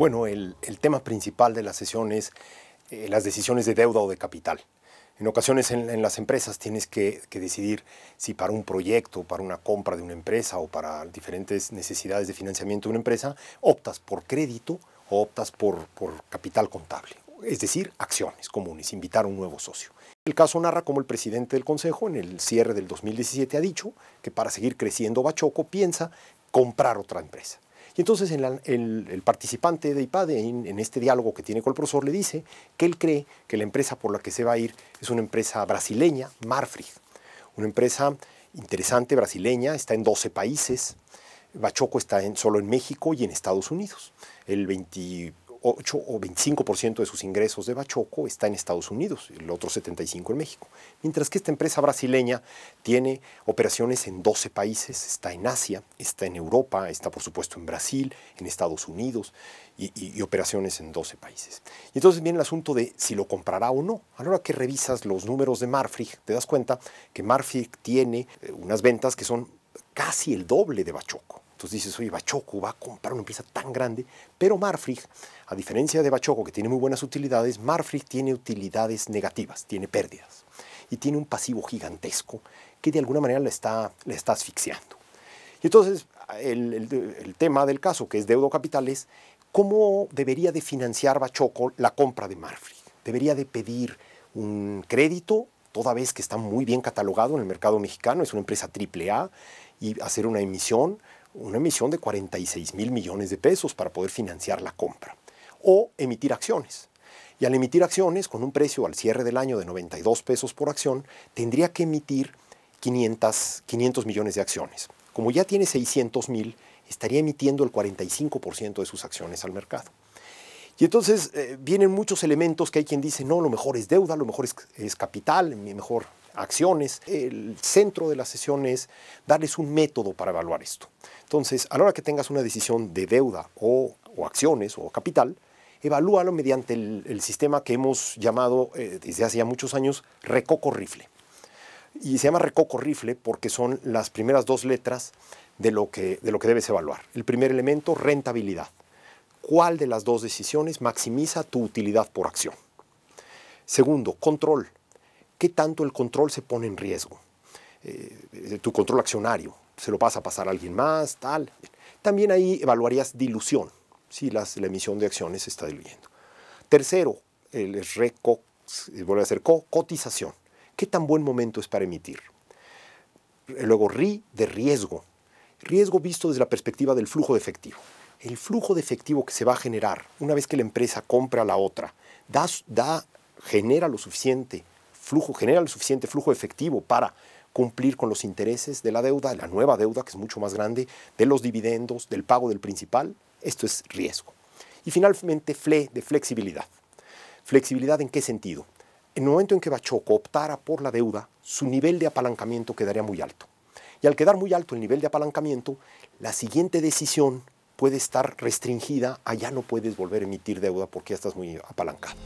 Bueno, el, tema principal de la sesión es eh, las decisiones de deuda o de capital. En ocasiones en, las empresas tienes que, decidir si para un proyecto, para una compra de una empresa o para diferentes necesidades de financiamiento de una empresa, optas por crédito o optas por, por capital contable. Es decir, acciones comunes, invitar a un nuevo socio. El caso narra cómo el presidente del Consejo, en el cierre del 2017, ha dicho que para seguir creciendo Bachoco piensa comprar otra empresa. Y entonces el, participante de IPADE en, este diálogo que tiene con el profesor le dice que él cree que la empresa por la que se va a ir es una empresa brasileña, Marfrig, una empresa interesante brasileña, está en 12 países. Bachoco está solo en México y en Estados Unidos. El 20. 8 o 25% de sus ingresos de Bachoco está en Estados Unidos, el otro 75% en México. Mientras que esta empresa brasileña tiene operaciones en 12 países, está en Asia, está en Europa, está por supuesto en Brasil, en Estados Unidos y, operaciones en 12 países. Y entonces viene el asunto de si lo comprará o no. A la hora que revisas los números de Marfrig, te das cuenta que Marfrig tiene eh, unas ventas que son casi el doble de Bachoco. Entonces dices, oye, Bachoco va a comprar una empresa tan grande, pero Marfrig, a diferencia de Bachoco, que tiene muy buenas utilidades, Marfrig tiene utilidades negativas, tiene pérdidas y tiene un pasivo gigantesco que de alguna manera le está, asfixiando. Y entonces el, tema del caso, que es deudo capital, es cómo debería de financiar Bachoco la compra de Marfrig. Debería de pedir un crédito, toda vez que está muy bien catalogado en el mercado mexicano, es una empresa AAA, y hacer una emisión una emisión de 46 mil millones de pesos para poder financiar la compra, o emitir acciones. Y al emitir acciones, con un precio al cierre del año de 92 pesos por acción, tendría que emitir 500, 500 millones de acciones. Como ya tiene 600 mil, estaría emitiendo el 45% de sus acciones al mercado. Y entonces eh, vienen muchos elementos que hay quien dice, no, lo mejor es deuda, lo mejor es, capital, mi mejor acciones. El centro de la sesión es darles un método para evaluar esto. Entonces, a la hora que tengas una decisión de deuda o, acciones o capital, evalúalo mediante el, sistema que hemos llamado eh, desde hace ya muchos años Recoco Rifle. Y se llama Recoco Rifle porque son las primeras dos letras de lo de lo que debes evaluar. El primer elemento, rentabilidad. ¿Cuál de las dos decisiones maximiza tu utilidad por acción? Segundo, control qué tanto el control se pone en riesgo. Eh, tu control accionario, se lo vas a pasar a alguien más, tal. También ahí evaluarías dilución, si la emisión de acciones se está diluyendo. Tercero, el reco, eh, vuelve a ser cotización. ¿Qué tan buen momento es para emitir? Eh, luego, RI de riesgo. Riesgo visto desde la perspectiva del flujo de efectivo. El flujo de efectivo que se va a generar una vez que la empresa compra a la otra, da, genera lo suficiente flujo, genera el suficiente flujo efectivo para cumplir con los intereses de la deuda, de la nueva deuda, que es mucho más grande, de los dividendos, del pago del principal. Esto es riesgo. Y finalmente, FLE de flexibilidad. ¿Flexibilidad en qué sentido? En el momento en que Bachoco optara por la deuda, su nivel de apalancamiento quedaría muy alto. Y al quedar muy alto el nivel de apalancamiento, la siguiente decisión puede estar restringida a ya no puedes volver a emitir deuda porque ya estás muy apalancado.